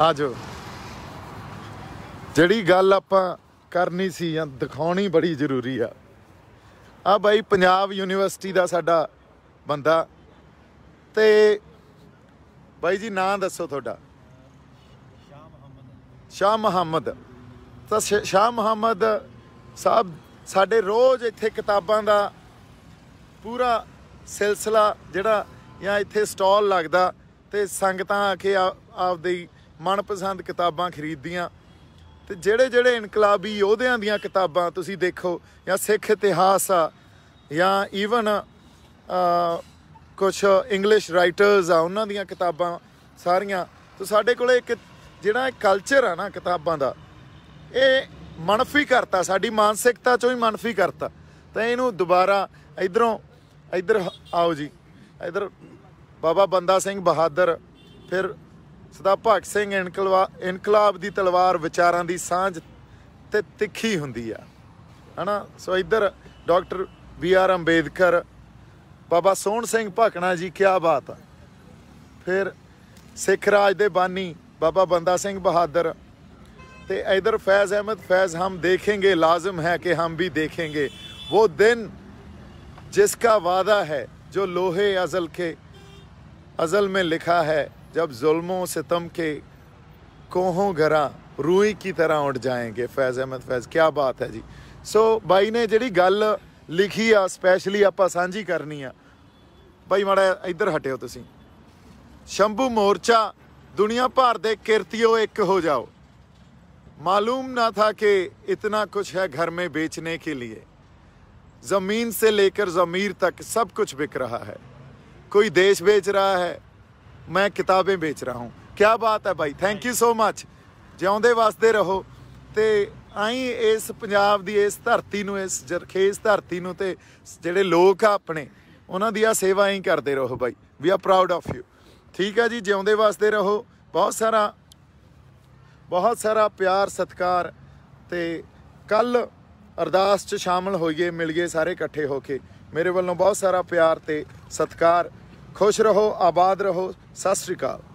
ਆਜੋ ਜਿਹੜੀ ਗੱਲ ਆਪਾਂ ਕਰਨੀ ਸੀ ਜਾਂ ਦਿਖਾਉਣੀ ਬੜੀ ਜ਼ਰੂਰੀ ਆ ਆ ਬਾਈ ਪੰਜਾਬ ਯੂਨੀਵਰਸਿਟੀ ਦਾ ਸਾਡਾ ਬੰਦਾ ਤੇ ਬਾਈ ਜੀ ਨਾਂ ਦੱਸੋ ਤੁਹਾਡਾ ਸ਼ਾਹ ਮੁਹੰਮਦ ਤਾਂ ਸ਼ਾਹ ਮੁਹੰਮਦ ਸਾਹਿਬ ਸਾਡੇ ਰੋਜ਼ ਇੱਥੇ ਕਿਤਾਬਾਂ ਦਾ ਪੂਰਾ ਸਿਲਸਿਲਾ ਜਿਹੜਾ ਜਾਂ ਇੱਥੇ ਸਟਾਲ ਲੱਗਦਾ ਤੇ ਸੰਗਤਾਂ ਆ ਕੇ ਆਪਦੀ ਮਨਪਸੰਦ ਕਿਤਾਬਾਂ ਖਰੀਦੀਆਂ ਤੇ ਜਿਹੜੇ ਜਿਹੜੇ ਇਨਕਲਾਬੀ ਯੋਧਿਆਂ ਦੀਆਂ ਕਿਤਾਬਾਂ ਤੁਸੀਂ ਦੇਖੋ ਜਾਂ ਸਿੱਖ ਇਤਿਹਾਸ ਆ ਜਾਂ ਈਵਨ ਕੁਝ ਇੰਗਲਿਸ਼ ਰਾਈਟਰਸ ਆ ਉਹਨਾਂ ਦੀਆਂ ਕਿਤਾਬਾਂ ਸਾਰੀਆਂ ਤੋਂ ਸਾਡੇ ਕੋਲੇ ਇੱਕ ਜਿਹੜਾ ਕਲਚਰ ਆ ਨਾ ਕਿਤਾਬਾਂ ਦਾ ਇਹ ਮਨਫੀ ਕਰਤਾ ਸਾਡੀ ਮਾਨਸਿਕਤਾ ਚੋਂ ਹੀ ਮਨਫੀ ਕਰਤਾ ਤਾਂ ਇਹਨੂੰ ਦੁਬਾਰਾ ਇਧਰੋਂ ਇਧਰ ਆਓ ਜੀ ਇਧਰ ਬਾਬਾ ਬੰਦਾ ਸਿੰਘ ਬਹਾਦਰ ਫਿਰ ਸਦਾ ਭਗਤ ਸਿੰਘ ਇਨਕਲਾਬ ਦੀ ਤਲਵਾਰ ਵਿਚਾਰਾਂ ਦੀ ਸਾਂਝ ਤੇ ਤਿੱਖੀ ਹੁੰਦੀ ਆ ਹਨਾ ਸੋ ਇੱਧਰ doctor B R Ambedkar Baba Sohan Singh Bhakna ji ਕੀ ਬਾਤ ਆ ਫਿਰ ਸਿੱਖ ਰਾਜ ਦੇ ਬਾਨੀ ਬਾਬਾ ਬੰਦਾ ਸਿੰਘ ਬਹਾਦਰ ਤੇ ਇਧਰ ਫੈਜ਼ ਅਹਿਮਦ ਫੈਜ਼ ਹਮ ਦੇਖेंगे ਲਾਜ਼ਮ ਹੈ ਕਿ ਹਮ ਵੀ ਦੇਖेंगे ਦਿਨ ਜਿਸ ਕਾ ਵਾਦਾ ਹੈ ਜੋ ਲੋਹੇ ਅਜ਼ਲ ਕੇ ਅਜ਼ਲ ਮੇ ਲਿਖਾ ਹੈ जब जुल्मों सितम के कोहों गरा रूई की तरह उठ जाएंगे फैज़ अहमद फैज़ क्या बात है जी सो ਬਾਈ ने ਜਿਹੜੀ गल लिखी ਆ ਸਪੈਸ਼ਲੀ ਆਪਾਂ ਸਾਂਝੀ ਕਰਨੀ ਆ ਬਾਈ ਮਾੜਾ ਇੱਧਰ ਹਟਿਓ ਤੁਸੀਂ ਸ਼ੰਭੂ ਮੋਰਚਾ दुनिया भर के किरतीयो एक हो जाओ मालूम ना था कि इतना कुछ है घर में बेचने के लिए ज़मीन से लेकर ज़मीर तक सब कुछ बिक रहा है कोई देश बेच रहा है ਮੈਂ ਕਿਤਾਬਾਂ ਵੇਚ ਰਹਾ ਹਾਂ ਕੀ ਬਾਤ ਹੈ ਭਾਈ ਥੈਂਕ ਯੂ ਸੋ ਮੱਚ ਜਿਉਂਦੇ ਵਸਦੇ ਰਹੋ ਤੇ ਆਈ ਇਸ ਪੰਜਾਬ ਦੀ ਇਸ ਧਰਤੀ ਨੂੰ ਇਸ ਜਰਖੇਜ਼ ਧਰਤੀ ਨੂੰ ਤੇ ਜਿਹੜੇ ਲੋਕ ਆ ਆਪਣੇ ਉਹਨਾਂ ਦੀ ਆ ਸੇਵਾ ਹੀ ਕਰਦੇ ਰਹੋ ਭਾਈ ਵੀ ਆ ਪ੍ਰਾਊਡ ਆਫ ਯੂ ਠੀਕ ਹੈ ਜੀ ਜਿਉਂਦੇ ਵਸਦੇ ਰਹੋ ਬਹੁਤ ਸਾਰਾ ਬਹੁਤ ਸਾਰਾ ਪਿਆਰ ਸਤਿਕਾਰ ਤੇ ਕੱਲ ਅਰਦਾਸ 'ਚ ਸ਼ਾਮਲ ਹੋਈਏ ਮਿਲ ਗਏ ਸਾਰੇ ਇਕੱਠੇ ਹੋ ਕੇ ਮੇਰੇ ਵੱਲੋਂ ਬਹੁਤ ਸਾਰਾ ਪਿਆਰ ਤੇ ਸਤਿਕਾਰ ਖੁਸ਼ ਰਹੋ ਆਬਾਦ ਰਹੋ ਸਤਿ ਸ਼੍ਰੀ ਅਕਾਲ